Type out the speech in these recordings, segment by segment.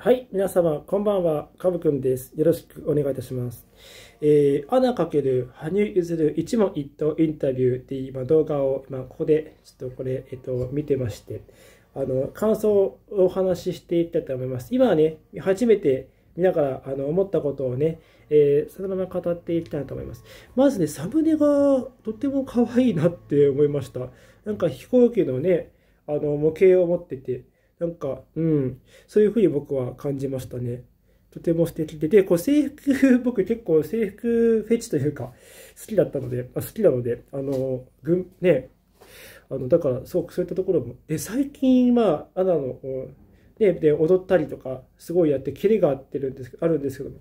はい、皆様、こんばんは、かぶくんです。よろしくお願いいたします。えー、アナかける羽生結弦一問一答インタビューっていう今動画を今ここでちょっとこれ、えっと、見てまして、あの、感想をお話ししていきたいと思います。今はね、初めて見ながらあの思ったことをね、えー、そのまま語っていきたいと思います。まずね、サムネがとても可愛いなって思いました。なんか飛行機のね、あの模型を持ってて、なんか、うん、そういうふうに僕は感じましたね。とても素敵で、で、こう制服、僕結構制服フェチというか、好きだったので、あ好きなので、あの、ぐん、ね、あの、だから、そう、そういったところも、で、最近、まあ、アナの、ね、で、踊ったりとか、すごいやって、キレがあってるんですあるんですけども、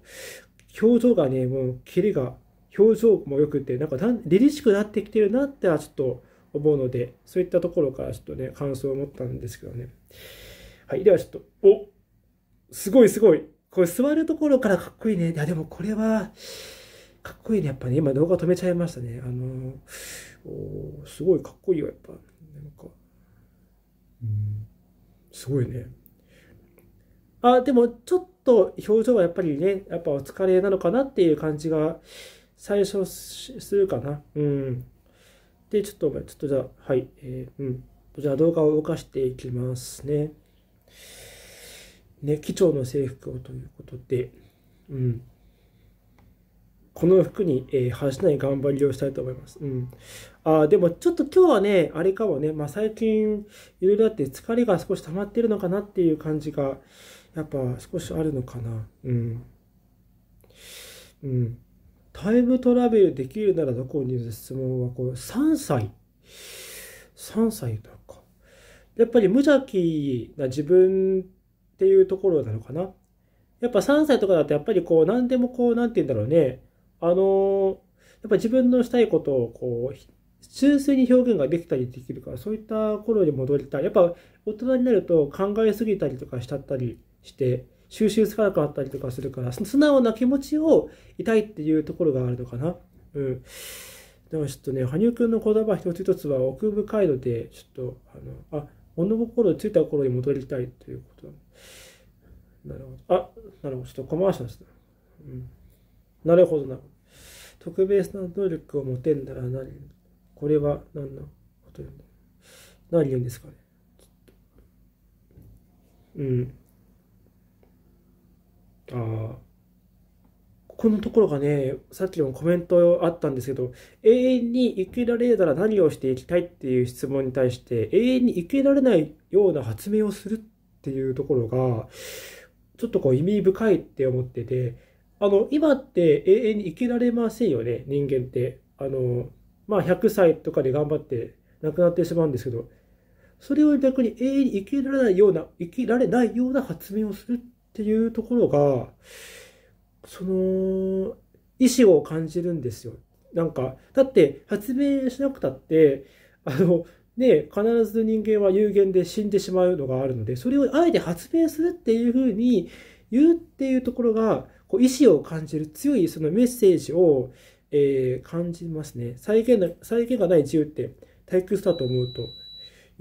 表情がね、もう、キレが、表情も良くて、なんか、凛々しくなってきてるなっては、ちょっと思うので、そういったところから、ちょっとね、感想を持ったんですけどね。はい。ではちょっと、おすごいすごい。これ座るところからかっこいいね。いや、でもこれは、かっこいいね。やっぱね、今動画止めちゃいましたね。あのー、すごいかっこいいわ、やっぱ。なんか、うん、すごいね。あ、でもちょっと表情はやっぱりね、やっぱお疲れなのかなっていう感じが、最初するかな。うん。で、ちょっと、ちょっとじゃあ、はい、えー、うん。じゃあ動画を動かしていきますね。ね、機長の制服をということで、うん、この服に、えー、恥じない頑張りをしたいと思います。うん、あでもちょっと今日はね、あれかもね、まあ、最近いろいろあって疲れが少し溜まってるのかなっていう感じが、やっぱ少しあるのかな。うん。うん。タイムトラベルできるならどこにいる質問は、こう、3歳。3歳とか。やっぱり無邪気な自分っていうところなのかな。やっぱ3歳とかだとやっぱりこう何でもこう何て言うんだろうね、あのー、やっぱ自分のしたいことをこう、純粋に表現ができたりできるから、そういった頃に戻りたい。やっぱ大人になると考えすぎたりとかしちゃったりして、収集つかなくなったりとかするから、素直な気持ちをいたいっていうところがあるのかな。うん。でもちょっとね、羽生くんの言葉一つ一つは奥深いので、ちょっと、あの、あ、物心ついた頃に戻りたいということ。なるほど。あ、なるほど。ちょっとコマーシャルですね。うん。なるほどな。特別な能力を持てんなら何これは何のことうの何言うんですかね。うん。ああ。ここのところがね、さっきもコメントあったんですけど、永遠に生きられたら何をしていきたいっていう質問に対して、永遠に生きられないような発明をするっていうところが、ちょっとこう意味深いって思ってて、あの、今って永遠に生きられませんよね、人間って。あの、まあ、100歳とかで頑張って亡くなってしまうんですけど、それを逆に永遠に生きられないような、生きられないような発明をするっていうところが、その、意志を感じるんですよ。なんか、だって発明しなくたって、あの、で必ず人間は有限で死んでしまうのがあるのでそれをあえて発明するっていうふうに言うっていうところがこう意志を感じる強いそのメッセージを、えー、感じますね再現の再現がない自由って退屈だと思うと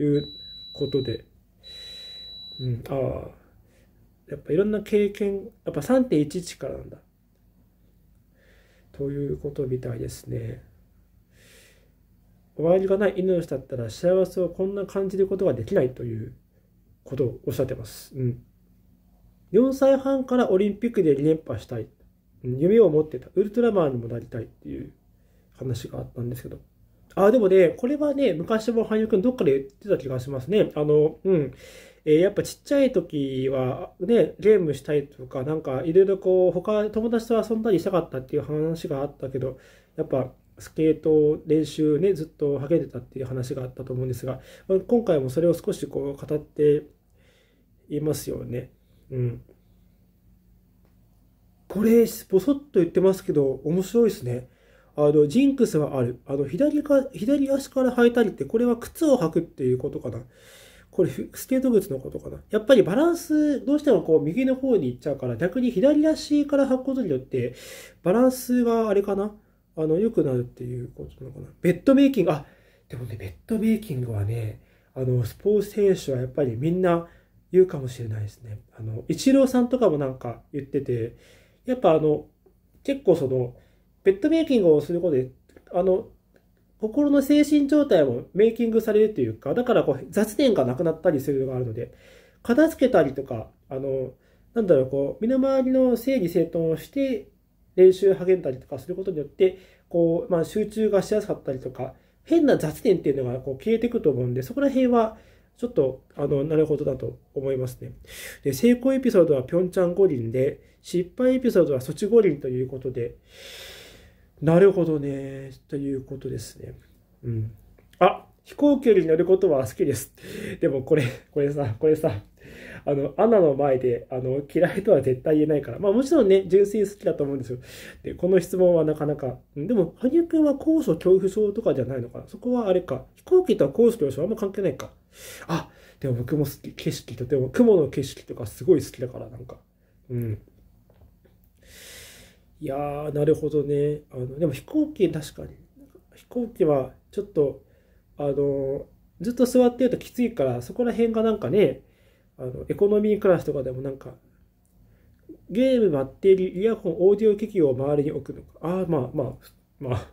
いうことで、うん、ああやっぱいろんな経験やっぱ3.11からなんだということみたいですね。終わりがない犬人だったら幸せをこんな感じることができないということをおっしゃってます。うん。4歳半からオリンピックで2連覇したい。夢を持ってた。ウルトラマンにもなりたいっていう話があったんですけど。あ、でもね、これはね、昔も羽生くんどっかで言ってた気がしますね。あの、うん。えー、やっぱちっちゃい時はね、ゲームしたいとか、なんかいろいろこう、他友達と遊んだりしたかったっていう話があったけど、やっぱスケート練習ねずっと励んでたっていう話があったと思うんですが、今回もそれを少しこう語っていますよね。うん、これぼそっと言ってますけど面白いですね。あのジンクスはあるあの左か左足から履いたりってこれは靴を履くっていうことかな。これスケート靴のことかな。やっぱりバランス、どうしてもこう右の方に行っちゃうから、逆に左足から履くことによって、バランスがあれかな。あの、良くなるっていうことなのかな。ベッドメイキング、あ、でもね、ベッドメイキングはね、あの、スポーツ選手はやっぱりみんな言うかもしれないですね。あの、イチローさんとかもなんか言ってて、やっぱあの、結構その、ベッドメイキングをすることで、あの、心の精神状態もメイキングされるというか、だからこう雑念がなくなったりするのがあるので、片付けたりとか、あの、なんだろう、こう、身の回りの整理整頓をして、練習励んだりとかすることによって、こう、まあ、集中がしやすかったりとか、変な雑念っていうのがこう消えていくと思うんで、そこら辺は、ちょっと、あの、なるほどだと思いますね。で、成功エピソードはピョンチャン五輪で、失敗エピソードはソチ五輪ということで、なるほどね、ということですね。うん。あ、飛行距離に乗ることは好きです。でもこれ、これさ、これさ、あの、アナの前で、あの、嫌いとは絶対言えないから、まあもちろんね、純粋好きだと思うんですよ。で、この質問はなかなか、でも、羽生くんは高所恐怖症とかじゃないのかな。そこはあれか。飛行機とは高所恐怖症あんま関係ないか。あ、でも僕も好き、景色と、でも雲の景色とかすごい好きだから、なんか。うん。いやー、なるほどね。あの、でも飛行機、確かに。飛行機は、ちょっと、あの、ずっと座ってるときついから、そこら辺がなんかね、あのエコノミークラスとかでもなんかゲーム待っているイヤホンオーディオ機器を周りに置くのかああまあまあまあ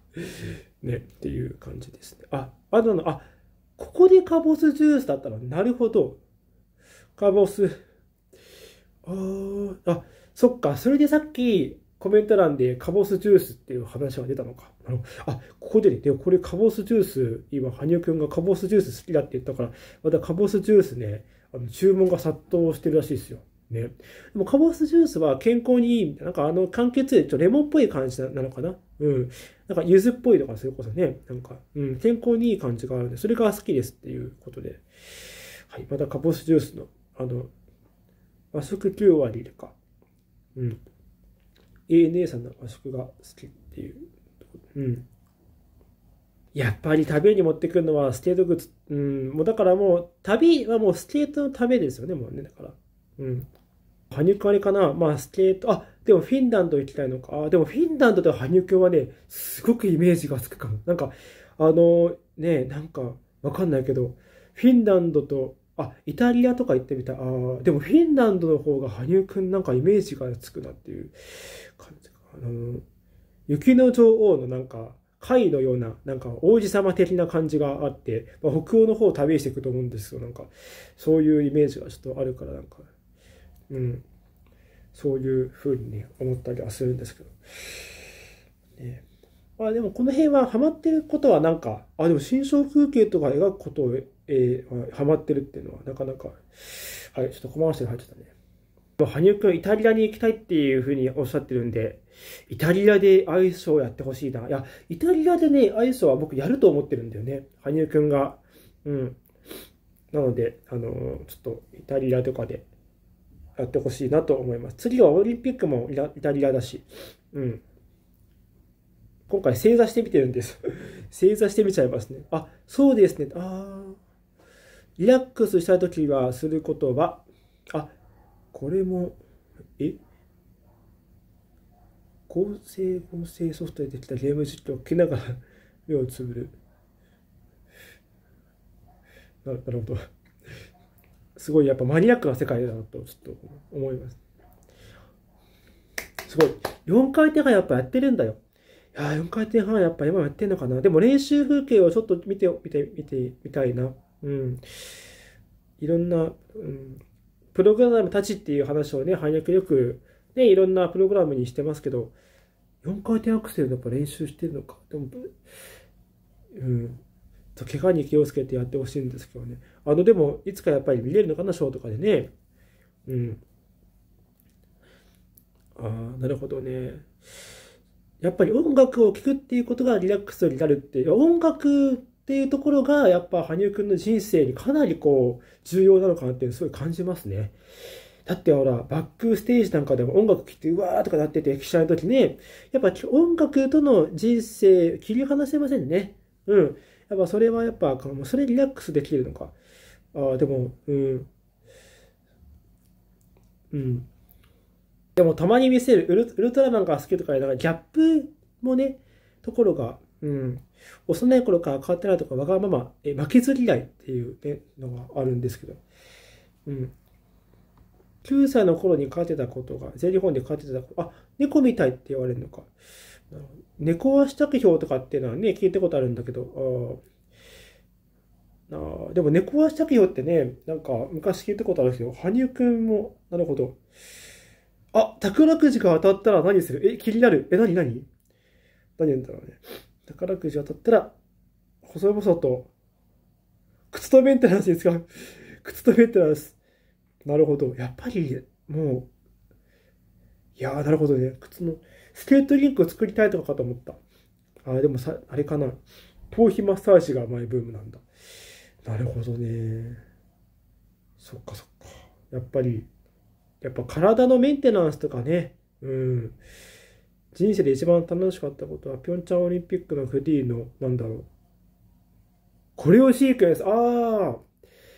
ねっていう感じですねああとのあここでカボスジュースだったらなるほどカボスああそっかそれでさっきコメント欄でカボスジュースっていう話が出たのか。ああ、ここでね、でもこれカボスジュース、今、羽生くんがカボスジュース好きだって言ったから、またカボスジュースね、あの注文が殺到してるらしいですよ。ね。でも、カボスジュースは健康にいい、なんかあの、柑橘で、ちょレモンっぽい感じなのかなうん。なんか、柚子っぽいとか、それこそね、なんか、うん、健康にいい感じがあるんで、それが好きですっていうことで。はい。また、カボスジュースの、あの、和食9割でか。うん。ANA さんの和食が好きっていう。うん。やっぱり旅に持ってくるのはスケート靴、うん、もうだからもう、旅はもうスケートのためですよね、もうね、だから。うん。羽生くあれかなまあ、スケート、あ、でもフィンランド行きたいのか。あ、でもフィンランドと羽生くんはね、すごくイメージがつくかも。なんか、あの、ね、なんか、わかんないけど、フィンランドと、あ、イタリアとか行ってみたい。あでもフィンランドの方が羽生くんなんかイメージがつくなっていう感じか。あの、雪の女王のなんか、貝のような、なんか王子様的な感じがあって、まあ、北欧の方を旅していくと思うんですけど、なんか、そういうイメージがちょっとあるから、なんか、うん、そういう風にね、思ったりはするんですけど。ね、まあでもこの辺はハマってることはなんか、あ、でも心象風景とか描くことを、えー、ハマってるっていうのはなかなか、はい、ちょっとコマーシャル入っちゃったね。羽生くん、イタリアに行きたいっていうふうにおっしゃってるんで、イタリアでアイスをやってほしいな。いや、イタリアでね、アイスは僕やると思ってるんだよね。羽生くんが。うん。なので、あのー、ちょっとイタリアとかでやってほしいなと思います。次はオリンピックもイタリアだし、うん。今回正座してみてるんです 正座してみちゃいますね。あ、そうですね。あリラックスしたときはすることは、あ、これも、え合成合成ソフトでできたゲーム実況を聞けながら目をつぶる。ななるほど。すごいやっぱマニアックな世界だなとちょっと思います。すごい。4回転半やっぱやってるんだよ。いや4回転半やっぱ今やってんのかな。でも練習風景をちょっと見て、見て、見てみたいな。うん。いろんな、うん、プログラムたちっていう話をね、反逆よく、ね、いろんなプログラムにしてますけど、4回転アクセルやっぱ練習してるのか。でも、うん。怪我に気をつけてやってほしいんですけどね。あの、でも、いつかやっぱり見れるのかな、ショーとかでね。うん。ああ、なるほどね。やっぱり音楽を聴くっていうことがリラックスになるっていう、音楽っていうところが、やっぱ羽生くんの人生にかなりこう、重要なのかなっていうのすごい感じますね。だってほら、バックステージなんかでも音楽聴いて、うわーとかなってて、記者の時ね、やっぱ音楽との人生、切り離せませんね。うん。やっぱそれはやっぱ、それリラックスできるのか。ああ、でも、うん。うん。でもたまに見せるウル、ウルトラマンが好きとか、なんかギャップもね、ところがうん、幼い頃から変わってないとか、わがまま、え負けず嫌いっていう、ね、のがあるんですけど、うん、9歳の頃に飼ってたことが、全日本で飼ってたこと、あ、猫みたいって言われるのか。猫はしたけひょうとかっていうのはね、聞いたことあるんだけど、ああでも猫はしたけひょうってね、なんか昔聞いたことあるんですけど、羽生くんも、なるほど。あ、宝くじが当たったら何するえ、気になるえ、何何何言なんだろうね。宝くじ当たったら、細々と、靴とメンテナンスですか 靴とメンテナンス。なるほど。やっぱり、もう、いやー、なるほどね。靴の、スケートリンクを作りたいとかかと思った。あ、でもさ、あれかな。頭皮マッサージがマイブームなんだ。なるほどね。そっかそっか。やっぱり、やっぱ体のメンテナンスとかね。うん。人生で一番楽しかったことは、ピョンチャンオリンピックのフリーの、なんだろう。コレオシークエンス、ああ、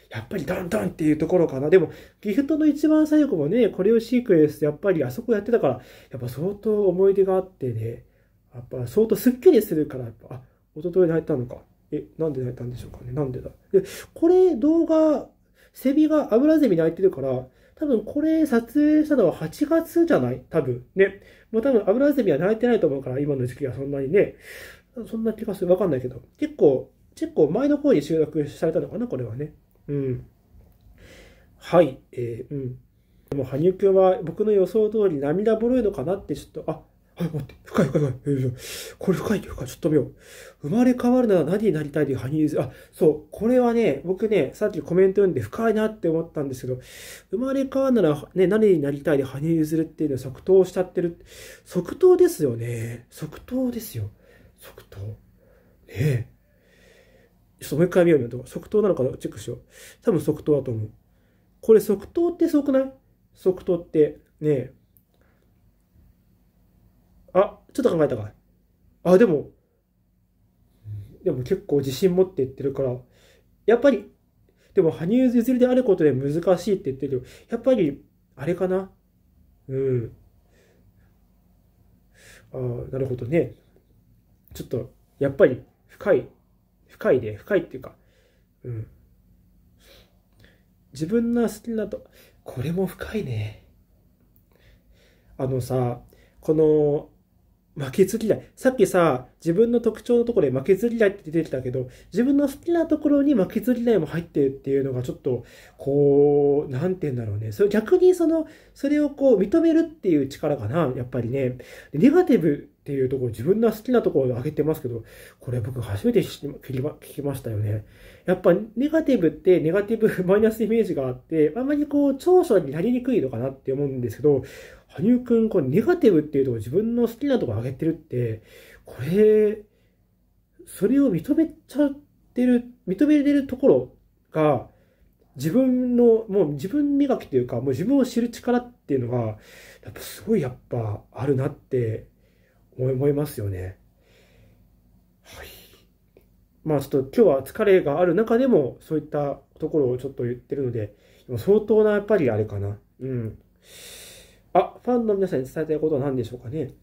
やっぱりダンダンっていうところかな。でも、ギフトの一番最後もね、コレオシークエンス、やっぱりあそこやってたから、やっぱ相当思い出があってね、やっぱ相当すっきりするから、やっぱ、あ、一昨日泣いたのか。え、なんで泣いたんでしょうかね。なんでだ。で、これ動画、セミが油ゼミ泣いてるから、多分これ撮影したのは8月じゃない多分ね。まあ多分油ゼミは慣れてないと思うから、今の時期はそんなにね、そんな気がする。わかんないけど。結構、結構前の方に収録されたのかな、これはね。うん。はい、えー、うん。でも、羽生くんは僕の予想通り涙ぼろいのかなってちょっと、あ、はい、待って、深い深い深い。これ深いって深い。ちょっと見よう。生まれ変わるなら何になりたいという羽生結弦。あ、そう、これはね、僕ね、さっきコメント読んで深いなって思ったんですけど、生まれ変わるならね、何になりたいで羽生結弦っていうのは即答しちゃってる。即答ですよね。即答ですよ。即答。ねえ。ちょっともう一回見ようよと。即答なのかチェックしよう。多分即答だと思う。これ即答ってすごくない即答って。ねえ。あ、ちょっと考えたか。あ、でも、でも結構自信持って言ってるから、やっぱり、でも羽生結弦であることで難しいって言ってるけど、やっぱり、あれかなうん。ああ、なるほどね。ちょっと、やっぱり、深い、深いね、深いっていうか、うん。自分の好きなと、これも深いね。あのさ、この負けず嫌い。さっきさ、自分の特徴のところで負けず嫌いって出てきたけど、自分の好きなところに負けず嫌いも入ってるっていうのがちょっと、こう、なんて言うんだろうね。それ逆にその、それをこう、認めるっていう力かな、やっぱりね。ネガティブっていうところ、自分の好きなところで上げてますけど、これ僕初めて聞きましたよね。やっぱネガティブってネガティブマイナスイメージがあって、あんまりこう長所になりにくいのかなって思うんですけど、羽生くん、これネガティブっていうとこ自分の好きなとこ上げてるって、これ、それを認めちゃってる、認めれるところが、自分の、もう自分磨きというか、もう自分を知る力っていうのが、やっぱすごいやっぱあるなって思いますよね。はい。まあちょっと今日は疲れがある中でも、そういったところをちょっと言ってるので、相当なやっぱりあれかな。うん。あ、ファンの皆さんに伝えたいことは何でしょうかね。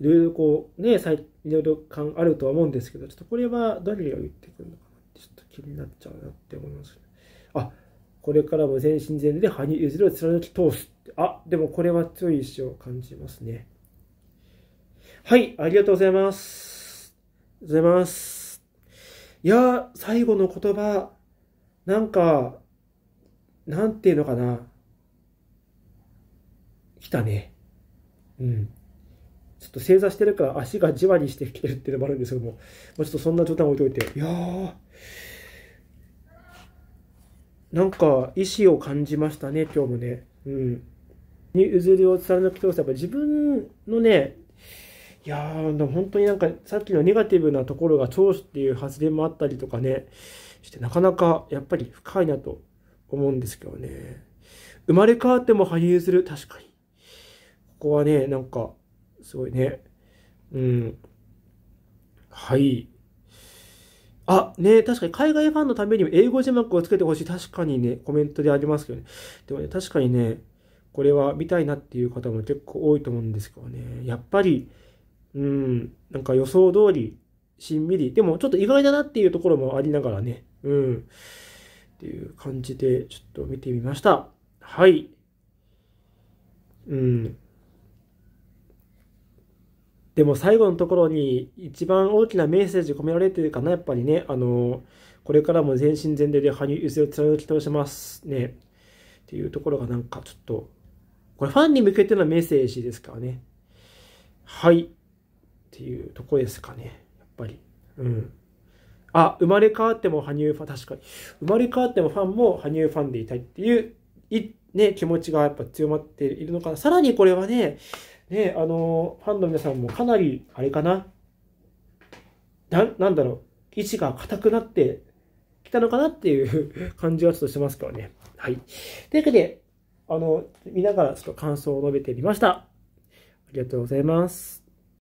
いろいろこう、ね、いろいろ感あるとは思うんですけど、ちょっとこれは誰が言ってくるのかなって、ちょっと気になっちゃうなって思います、ね。あ、これからも全身全霊で羽生結弦を貫き通す。あ、でもこれは強い意志を感じますね。はい、ありがとうございます。ありがとうございます。いや最後の言葉、なんか、なんていうのかな。来たね。うん。ちょっと正座してるから足がじわりしてきてるっていうのもあるんですけども、もうちょっとそんな冗談置いといて。いやー、なんか意志を感じましたね、今日もね。うん。に譲りを貫き通て、やっぱ自分のね、いやー、本当になんかさっきのネガティブなところが長所っていう発言もあったりとかね、してなかなかやっぱり深いなと思うんですけどね。生まれ変わっても俳優する、確かに。こはね、なんか、すごいね。うん。はい。あ、ね、確かに海外ファンのためにも英語字幕をつけてほしい。確かにね、コメントでありますけどね。でもね、確かにね、これは見たいなっていう方も結構多いと思うんですけどね。やっぱり、うん、なんか予想通り、しんみり。でもちょっと意外だなっていうところもありながらね。うん。っていう感じで、ちょっと見てみました。はい。うん。でも最後のところに一番大きなメッセージ込められてるかな、やっぱりね。あの、これからも全身全霊で羽生結弦を貫き通しますね。っていうところがなんかちょっと、これファンに向けてのメッセージですからね。はい。っていうとこですかね。やっぱり。うん。あ、生まれ変わっても羽生ファン、確かに。生まれ変わってもファンも羽生ファンでいたいっていう、い、ね、気持ちがやっぱ強まっているのかな。さらにこれはね、ね、あの、ファンの皆さんもかなり、あれかな、な、なんだろう、位置が硬くなってきたのかなっていう感じはちょっとしてますからね。はい。というわけで、あの、見ながらちょっと感想を述べてみました。ありがとうございます。